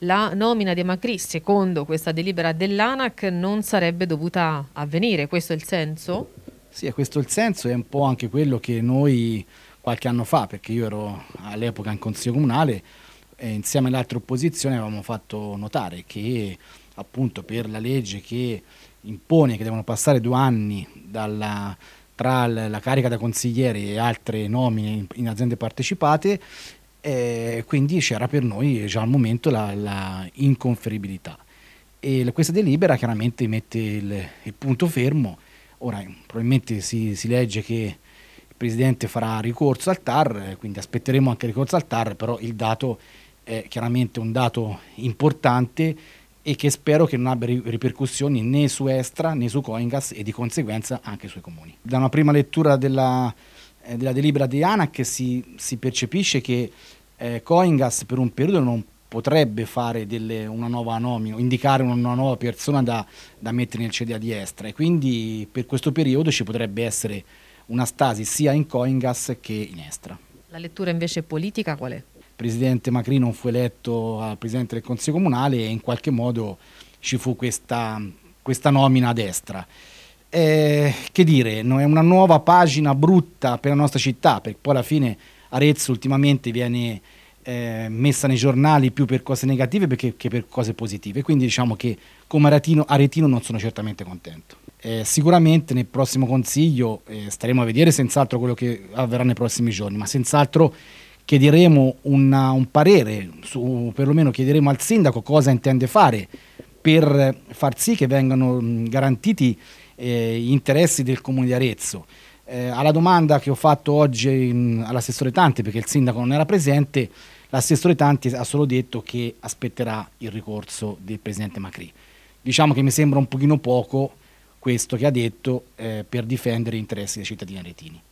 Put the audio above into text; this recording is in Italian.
La nomina di Macri, secondo questa delibera dell'ANAC, non sarebbe dovuta avvenire, questo è il senso? Sì, è questo il senso, è un po' anche quello che noi qualche anno fa, perché io ero all'epoca in Consiglio Comunale, e insieme all'altra opposizione avevamo fatto notare che appunto per la legge che impone che devono passare due anni dalla, tra la carica da consigliere e altre nomine in aziende partecipate, eh, quindi c'era per noi già al momento la, la inconferibilità. E questa delibera chiaramente mette il, il punto fermo, ora probabilmente si, si, legge che il Presidente farà ricorso al TAR, quindi aspetteremo anche il ricorso al TAR, però il dato è chiaramente un dato importante e che spero che non abbia ripercussioni né su Estra né su Coingas e di conseguenza anche sui comuni. Da una prima lettura della, eh, della delibera di ANAC si, si percepisce che eh, Coingas per un periodo non potrebbe fare delle, una nuova nomina, indicare una nuova persona da, da mettere nel CD a destra e quindi per questo periodo ci potrebbe essere una stasi sia in Coingas che in Estra. La lettura invece politica qual è? Il presidente Macri non fu eletto al presidente del Consiglio Comunale e in qualche modo ci fu questa, questa nomina a destra. Eh, che dire, è una nuova pagina brutta per la nostra città, perché poi alla fine Arezzo ultimamente viene eh, messa nei giornali più per cose negative perché, che per cose positive, quindi diciamo che come aretino, aretino non sono certamente contento. Eh, sicuramente nel prossimo consiglio eh, staremo a vedere senz'altro quello che avverrà nei prossimi giorni, ma senz'altro chiederemo una, un parere, su, perlomeno chiederemo al sindaco cosa intende fare per far sì che vengano garantiti eh, gli interessi del comune di Arezzo. Eh, alla domanda che ho fatto oggi mh, mm, all'assessore Tanti, perché il sindaco non era presente, l'assessore Tanti ha solo detto che aspetterà il ricorso del presidente Macri. Diciamo che mi sembra un pochino poco questo che ha detto eh, per difendere gli interessi dei cittadini aretini.